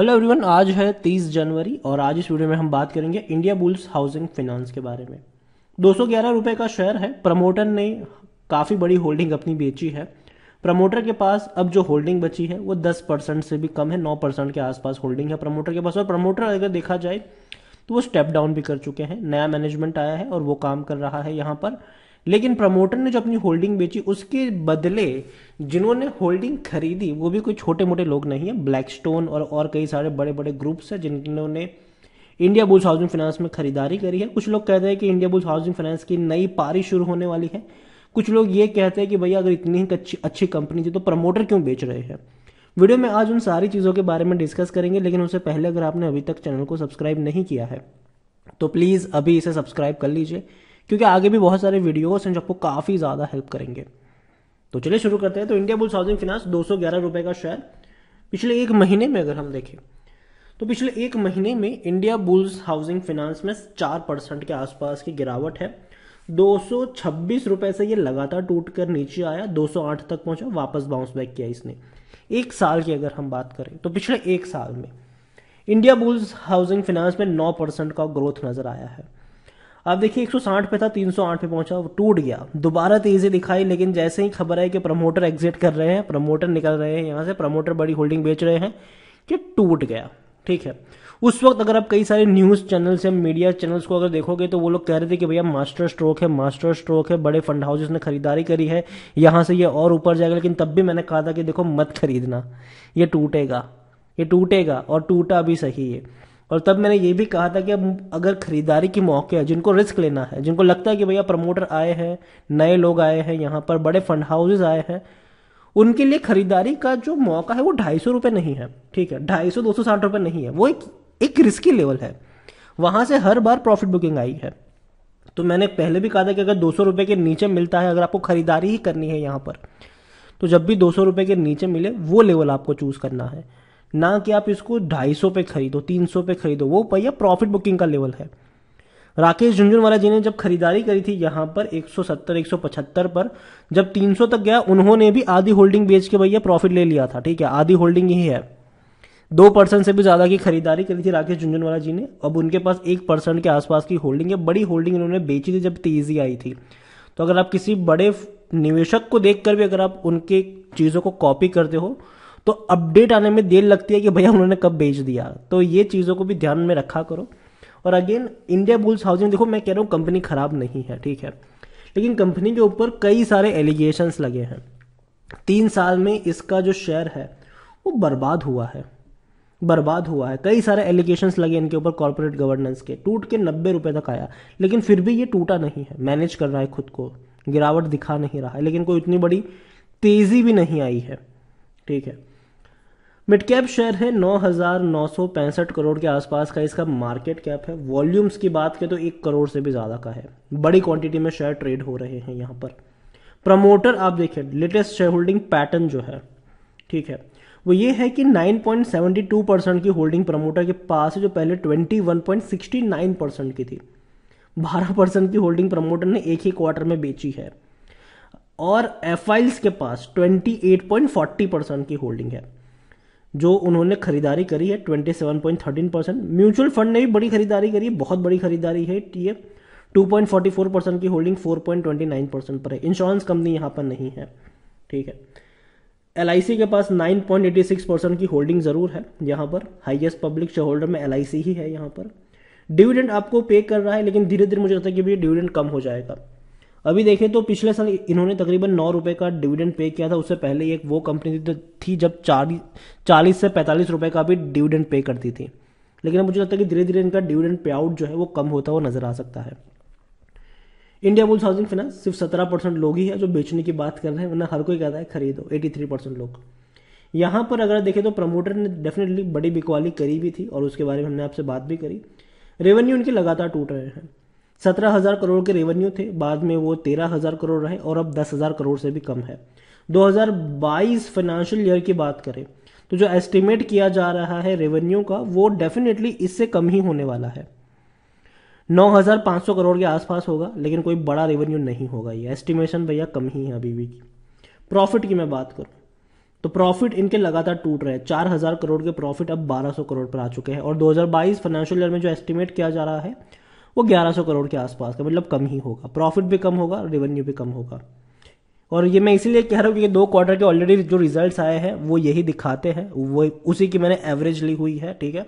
hello everyone आज है 30 जनवरी और आज इस वीडियो में हम बात करेंगे इंडिया बुल्स हाउसिंग फाइनेंस के बारे में दो रुपए का शेयर है प्रमोटर ने काफ़ी बड़ी होल्डिंग अपनी बेची है प्रमोटर के पास अब जो होल्डिंग बची है वो 10 परसेंट से भी कम है 9 परसेंट के आसपास होल्डिंग है प्रमोटर के पास और प्रमोटर अगर देखा जाए तो वो स्टेप डाउन भी कर चुके हैं नया मैनेजमेंट आया है और वो काम कर रहा है यहाँ पर लेकिन प्रमोटर ने जो अपनी होल्डिंग बेची उसके बदले जिन्होंने होल्डिंग खरीदी वो भी कोई छोटे मोटे लोग नहीं है ब्लैकस्टोन और और कई सारे बड़े बड़े ग्रुप्स हैं जिन्होंने इंडिया बुल्स हाउसिंग फाइनेंस में खरीदारी करी है कुछ लोग कहते हैं कि इंडिया बुल्स हाउसिंग फाइनेंस की नई पारी शुरू होने वाली है कुछ लोग ये कहते हैं कि भैया अगर इतनी अच्छी अच्छी कंपनी थी तो प्रमोटर क्यों बेच रहे हैं वीडियो में आज उन सारी चीज़ों के बारे में डिस्कस करेंगे लेकिन उससे पहले अगर आपने अभी तक चैनल को सब्सक्राइब नहीं किया है तो प्लीज़ अभी इसे सब्सक्राइब कर लीजिए क्योंकि आगे भी बहुत सारे वीडियोस हैं जो आपको काफ़ी ज़्यादा हेल्प करेंगे तो चलिए शुरू करते हैं तो इंडिया बुल्स हाउसिंग फिनांस दो रुपए का शेयर पिछले एक महीने में अगर हम देखें तो पिछले एक महीने में इंडिया बुल्स हाउसिंग फिनांस में चार परसेंट के आसपास की गिरावट है दो रुपए से ये लगातार टूट कर नीचे आया 208 तक पहुंचा वापस बाउंस बैक किया इसने एक साल की अगर हम बात करें तो पिछले एक साल में इंडिया बुल्स हाउसिंग फिनांस में 9 परसेंट का ग्रोथ नजर आया है अब देखिए 160 पे था 308 पे पहुंचा टूट गया दोबारा तेजी दिखाई लेकिन जैसे ही खबर आई कि प्रमोटर एग्जिट कर रहे हैं प्रमोटर निकल रहे हैं यहाँ से प्रमोटर बड़ी होल्डिंग बेच रहे हैं कि टूट गया ठीक है उस वक्त अगर आप कई सारे न्यूज़ चैनल्स या मीडिया चैनल्स को अगर देखोगे तो वो लोग कह रहे थे कि भैया मास्टर स्ट्रोक है मास्टर स्ट्रोक है बड़े फंड हाउसेस ने खरीदारी करी है यहाँ से ये और ऊपर जाएगा लेकिन तब भी मैंने कहा था कि देखो मत खरीदना ये टूटेगा ये टूटेगा और टूटा भी सही है और तब मैंने ये भी कहा था कि अब अगर खरीदारी के मौके हैं जिनको रिस्क लेना है जिनको लगता है कि भैया प्रमोटर आए हैं नए लोग आए हैं यहाँ पर बड़े फंड हाउसेज आए हैं उनके लिए खरीदारी का जो मौका है वो ढाई सौ रुपये नहीं है ठीक है ढाई सौ दो सौ साठ रुपये नहीं है वो एक एक रिस्की लेवल है वहाँ से हर बार प्रॉफिट बुकिंग आई है तो मैंने पहले भी कहा था कि अगर दो सौ रुपये के नीचे मिलता है अगर आपको खरीदारी ही करनी है यहाँ पर तो जब भी दो सौ रुपये के नीचे मिले वो लेवल आपको चूज़ करना है ना कि आप इसको ढाई सौ पे खरीदो तीन सौ पे खरीदो वो भैया प्रॉफिट बुकिंग का लेवल है राकेश झुंझुनवाला जी ने जब खरीदारी करी थी यहाँ पर 170 175 पर जब 300 तक गया उन्होंने भी आधी होल्डिंग बेच के भैया प्रॉफिट ले लिया था ठीक है आधी होल्डिंग ही है दो परसेंट से भी ज़्यादा की खरीदारी करी थी राकेश झुंझुनवाला जी ने अब उनके पास एक परसेंट के आसपास की होल्डिंग है बड़ी होल्डिंग इन्होंने बेची थी जब तेजी आई थी तो अगर आप किसी बड़े निवेशक को देखकर भी अगर आप उनके चीज़ों को कॉपी करते हो तो अपडेट आने में देर लगती है कि भैया उन्होंने कब बेच दिया तो ये चीज़ों को भी ध्यान में रखा करो और अगेन इंडिया बुल्स हाउसिंग देखो मैं कह रहा हूँ कंपनी खराब नहीं है ठीक है लेकिन कंपनी के ऊपर कई सारे एलिगेशंस लगे हैं तीन साल में इसका जो शेयर है वो बर्बाद हुआ है बर्बाद हुआ है कई सारे एलिगेशंस लगे इनके ऊपर कॉरपोरेट गवर्नेंस के टूट के नब्बे रुपये तक आया लेकिन फिर भी ये टूटा नहीं है मैनेज कर रहा है खुद को गिरावट दिखा नहीं रहा है लेकिन कोई इतनी बड़ी तेज़ी भी नहीं आई है ठीक है मिड कैप शेयर है नौ हजार नौ सौ पैंसठ करोड़ के आसपास का इसका मार्केट कैप है वॉल्यूम्स की बात करें तो एक करोड़ से भी ज़्यादा का है बड़ी क्वांटिटी में शेयर ट्रेड हो रहे हैं यहाँ पर प्रमोटर आप देखें लेटेस्ट शेयर होल्डिंग पैटर्न जो है ठीक है वो ये है कि 9.72 परसेंट की होल्डिंग प्रमोटर के पास है जो पहले 21.69 परसेंट की थी 12 परसेंट की होल्डिंग प्रमोटर ने एक ही क्वार्टर में बेची है और एफ के पास 28.40 परसेंट की होल्डिंग है जो उन्होंने खरीदारी करी है 27.13 परसेंट म्यूचुअल फंड ने भी बड़ी खरीदारी करी है बहुत बड़ी खरीदारी है ये 2.44 परसेंट की होल्डिंग 4.29 परसेंट पर है इंश्योरेंस कंपनी यहाँ पर नहीं है ठीक है एल के पास 9.86 परसेंट की होल्डिंग ज़रूर है यहाँ पर हाइएस्ट पब्लिक शेयर होल्डर में एल ही है यहाँ पर डिविडेंड आपको पे कर रहा है लेकिन धीरे धीरे मुझे लगता है कि भैया डिविडेंड कम हो जाएगा अभी देखें तो पिछले साल इन्होंने तकरीबन नौ रुपए का डिविडेंड पे किया था उससे पहले एक वो कंपनी थी तो जब चालीस चालीस से पैंतालीस रुपये का भी डिविडेंड पे करती थी लेकिन मुझे लगता है कि धीरे धीरे इनका डिविडेंड पे आउट जो है वो कम होता हुआ नजर आ सकता है इंडिया बुल्स हाउसिंग फाइनेंस सिर्फ सत्रह परसेंट लोग ही है जो बेचने की बात कर रहे हैं वरना हर कोई कहता है खरीदो एटी थ्री परसेंट लोग यहाँ पर अगर देखें तो प्रमोटर ने डेफिनेटली बड़ी बिकवाली करी भी थी और उसके बारे में हमने आपसे बात भी करी रेवेन्यू उनके लगातार टूट रहे हैं सत्रह हजार करोड़ के रेवेन्यू थे बाद में वो तेरह हजार करोड़ रहे और अब दस हजार करोड़ से भी कम है 2022 फाइनेंशियल ईयर की बात करें तो जो एस्टिमेट किया जा रहा है रेवेन्यू का वो डेफिनेटली इससे कम ही होने वाला है 9,500 करोड़ के आसपास होगा लेकिन कोई बड़ा रेवेन्यू नहीं होगा ये एस्टिमेशन भैया कम ही है अभी भी की प्रॉफिट की मैं बात करूँ तो प्रॉफिट इनके लगातार टूट रहे हैं चार हजार करोड़ के प्रॉफिट अब सौ करोड़ पर आ चुके हैं और बाईस फाइनेंशियल ईयर में जो एस्टिमेट किया जा रहा है वो सौ करोड़ के आसपास का मतलब कम ही होगा प्रॉफिट भी कम होगा रेवेन्यू भी कम होगा और ये मैं इसीलिए कह रहा हूँ क्योंकि दो क्वार्टर के ऑलरेडी जो रिजल्ट्स आए हैं वो यही दिखाते हैं वो उसी की मैंने एवरेज ली हुई है ठीक है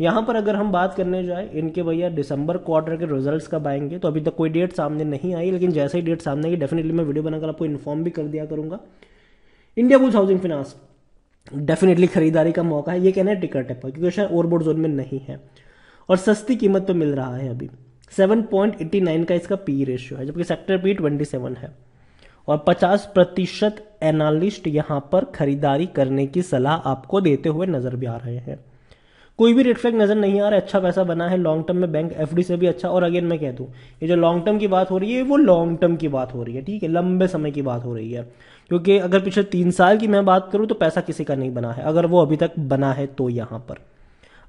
यहाँ पर अगर हम बात करने जाए इनके भैया दिसंबर क्वार्टर के रिजल्ट्स कब आएंगे तो अभी तक कोई डेट सामने नहीं आई लेकिन जैसे ही डेट सामने आई डेफिनेटली मैं वीडियो बनाकर आपको इन्फॉर्म भी कर दिया करूंगा Indiabulls housing finance definitely खरीदारी का मौका है ये कहना है टिकट है पर क्योंकि शायद ओवरबोर्ड जोन में नहीं है और सस्ती कीमत पर मिल रहा है अभी 7.89 का इसका पी रेशियो है जबकि सेक्टर पी 27 है और 50 प्रतिशत एनालिस्ट यहां पर खरीदारी करने की सलाह आपको देते हुए नजर भी आ रहे हैं कोई भी रिफ्लेक्ट नजर नहीं आ रहा अच्छा पैसा बना है लॉन्ग टर्म में बैंक एफडी से भी अच्छा और अगेन मैं कह दूं ये जो लॉन्ग टर्म की बात हो रही है वो लॉन्ग टर्म की बात हो रही है ठीक है लंबे समय की बात हो रही है क्योंकि अगर पिछले तीन साल की मैं बात करूं तो पैसा किसी का नहीं बना है अगर वो अभी तक बना है तो यहां पर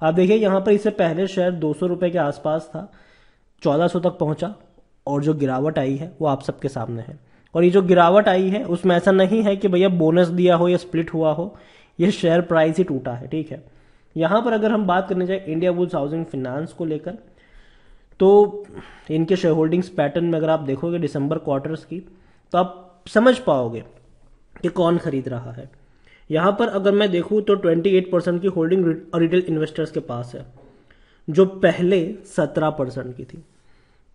आप देखिए यहाँ पर इससे पहले शेयर दो सौ के आसपास था चौदह सौ तक पहुँचा और जो गिरावट आई है वो आप सबके सामने है और ये जो गिरावट आई है उसमें ऐसा नहीं है कि भैया बोनस दिया हो या स्प्लिट हुआ हो ये शेयर प्राइस ही टूटा है ठीक है यहाँ पर अगर हम बात करने जाए इंडिया वुड्स हाउसिंग फिनांस को लेकर तो इनके शेयर होल्डिंग्स पैटर्न में अगर आप देखोगे दिसंबर क्वार्टर्स की तो आप समझ पाओगे कि कौन खरीद रहा है यहाँ पर अगर मैं देखूँ तो 28 परसेंट की होल्डिंग रिटेल इन्वेस्टर्स के पास है जो पहले 17 परसेंट की थी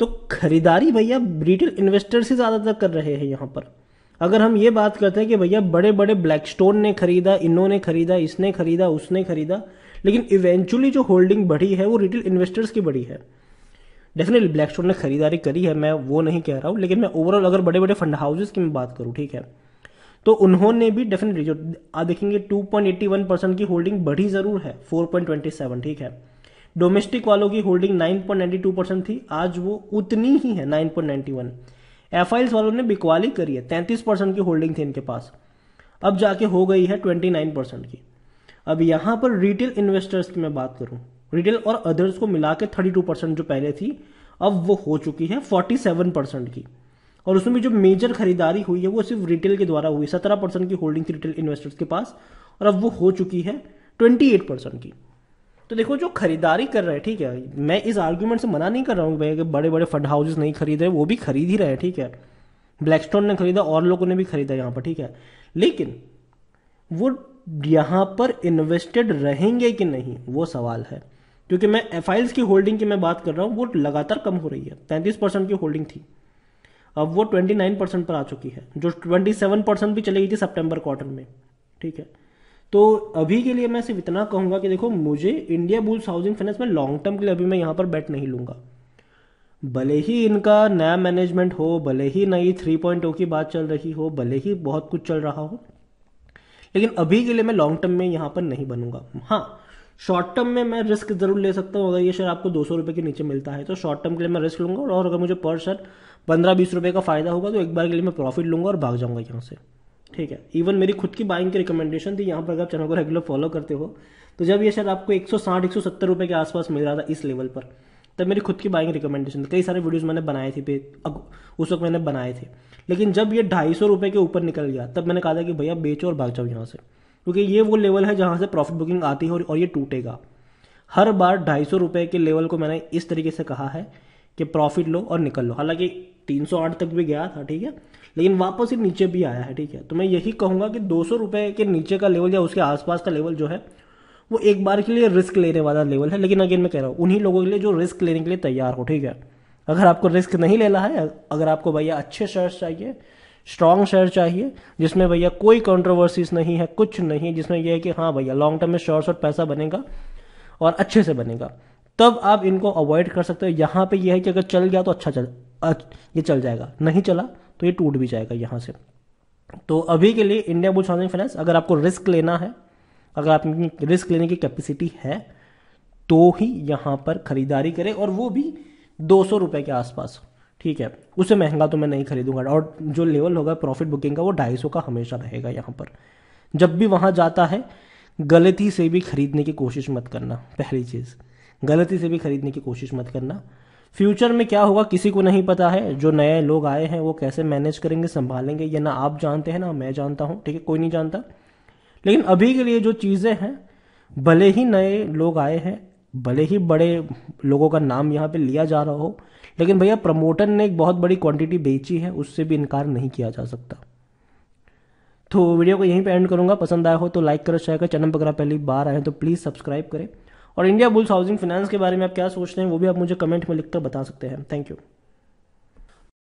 तो खरीदारी भैया रिटेल इन्वेस्टर से ज़्यादातर कर रहे हैं यहाँ पर अगर हम ये बात करते हैं कि भैया बड़े बड़े ब्लैकस्टोन ने खरीदा इन्होंने खरीदा इसने खरीदा उसने खरीदा लेकिन इवेंचुअली जो होल्डिंग बढ़ी है वो रिटेल इन्वेस्टर्स की बढ़ी है डेफिनेटली ब्लैक स्टोन ने खरीदारी करी है मैं वो नहीं कह रहा हूँ लेकिन मैं ओवरऑल अगर बड़े बड़े फंड हाउसेज की मैं बात करूँ ठीक है तो उन्होंने भी डेफिनेटली जो आप देखेंगे 2.81 परसेंट की होल्डिंग बढ़ी जरूर है 4.27 ठीक है डोमेस्टिक वालों की होल्डिंग 9.92 परसेंट थी आज वो उतनी ही है 9.91 एफआईएल्स वालों ने बिकवाली करी है 33 परसेंट की होल्डिंग थी इनके पास अब जाके हो गई है 29 परसेंट की अब यहां पर रिटेल इन्वेस्टर्स की मैं बात करूं रिटेल और अदर्स को मिला के थर्टी जो पहले थी अब वो हो चुकी है सेवन परसेंट की और उसमें जो मेजर खरीदारी हुई है वो सिर्फ रिटेल के द्वारा हुई सत्रह परसेंट की होल्डिंग थी रिटेल इन्वेस्टर्स के पास और अब वो हो चुकी है ट्वेंटी एट परसेंट की तो देखो जो खरीदारी कर रहे हैं ठीक है मैं इस आर्ग्यूमेंट से मना नहीं कर रहा हूँ भाई कि बड़े बड़े फंड हाउसेज नहीं खरीद रहे वो भी खरीद ही रहे हैं ठीक है ब्लैकस्टोन ने खरीदा और लोगों ने भी खरीदा यहाँ पर ठीक है लेकिन वो यहाँ पर इन्वेस्टेड रहेंगे कि नहीं वो सवाल है क्योंकि मैं एफ की होल्डिंग की मैं बात कर रहा हूँ वो लगातार कम हो रही है तैंतीस परसेंट की होल्डिंग थी अब वो 29 परसेंट पर आ चुकी है जो 27 परसेंट भी चली गई थी सितंबर क्वार्टर में ठीक है तो अभी के लिए मैं सिर्फ इतना कहूंगा कि देखो मुझे इंडिया बुल्स हाउसिंग फाइनेंस में लॉन्ग टर्म के लिए अभी मैं यहां पर बैट नहीं लूंगा भले ही इनका नया मैनेजमेंट हो भले ही नई थ्री पॉइंट oh की बात चल रही हो भले ही बहुत कुछ चल रहा हो लेकिन अभी के लिए मैं लॉन्ग टर्म में यहां पर नहीं बनूंगा हाँ शॉर्ट टर्म में मैं रिस्क जरूर ले सकता हूँ अगर ये शेयर आपको दो सौ रुपये के नीचे मिलता है तो शॉर्ट टर्म के लिए मैं रिस्क लूँगा और अगर मुझे पर शेयर पंद्रह बीस रुपये का फ़ायदा होगा तो एक बार के लिए मैं प्रॉफिट लूँगा और भाग जाऊंगा यहाँ से ठीक है इवन मेरी खुद की बाइंग की रिकमेंडेशन थी यहाँ पर अगर आप चैनल को रेगुलर फॉलो करते हो तो जब ये शेयर आपको सौ सत्तर रुपये के आसपास मिल रहा था इस लेवल पर तब मेरी खुद की बाइंग रिकमेंडेशन थी कई सारे वीडियोज़ मैंने बनाए थे उस वक्त मैंने बनाए थे लेकिन जब ये ढाई सौ रुपये के ऊपर निकल गया तब मैंने कहा था कि भैया बेचो और भाग जाओ यहाँ से क्योंकि ये वो लेवल है जहाँ से प्रॉफिट बुकिंग आती है और ये टूटेगा हर बार ढाई सौ रुपये के लेवल को मैंने इस तरीके से कहा है कि प्रॉफिट लो और निकल लो हालांकि तीन सौ आठ तक भी गया था ठीक है लेकिन वापस ही नीचे भी आया है ठीक है तो मैं यही कहूँगा कि दो सौ के नीचे का लेवल या उसके आसपास का लेवल जो है वो एक बार के लिए रिस्क लेने वाला लेवल है लेकिन अगेन मैं कह रहा हूँ उन्हीं लोगों के लिए जो रिस्क लेने के लिए तैयार हो ठीक है अगर आपको रिस्क नहीं लेना है अगर आपको भैया अच्छे शेयर्स चाहिए स्ट्रॉन्ग शेयर चाहिए जिसमें भैया कोई कंट्रोवर्सीज नहीं है कुछ नहीं जिसमें यह है कि हाँ भैया लॉन्ग टर्म में शॉर्ट शॉर्ट पैसा बनेगा और अच्छे से बनेगा तब आप इनको अवॉइड कर सकते हो यहाँ पे यह है कि अगर चल गया तो अच्छा चल ये चल जाएगा नहीं चला तो ये टूट भी जाएगा यहाँ से तो अभी के लिए इंडिया बुल्स हाउसिंग फाइनेंस अगर आपको रिस्क लेना है अगर आप रिस्क लेने की कैपेसिटी है तो ही यहाँ पर खरीदारी करें और वो भी दो सौ रुपये के आसपास ठीक है उससे महंगा तो मैं नहीं खरीदूंगा और जो लेवल होगा प्रॉफिट बुकिंग का वो ढाई सौ का हमेशा रहेगा यहाँ पर जब भी वहाँ जाता है गलती से भी खरीदने की कोशिश मत करना पहली चीज़ गलती से भी खरीदने की कोशिश मत करना फ्यूचर में क्या होगा किसी को नहीं पता है जो नए लोग आए हैं वो कैसे मैनेज करेंगे संभालेंगे ये ना आप जानते हैं ना मैं जानता हूँ ठीक है कोई नहीं जानता लेकिन अभी के लिए जो चीज़ें हैं भले ही नए लोग आए हैं भले ही बड़े लोगों का नाम यहाँ पे लिया जा रहा हो लेकिन भैया प्रमोटर ने एक बहुत बड़ी क्वांटिटी बेची है उससे भी इनकार नहीं किया जा सकता तो वीडियो को यहीं पे एंड करूंगा पसंद आया हो तो लाइक करो शेयर करो चैनल पर अगर पहली बार आए तो प्लीज़ सब्सक्राइब करें और इंडिया बुल्स हाउसिंग फाइनेंस के बारे में आप क्या सोचते हैं वो भी आप मुझे कमेंट में लिखकर बता सकते हैं थैंक यू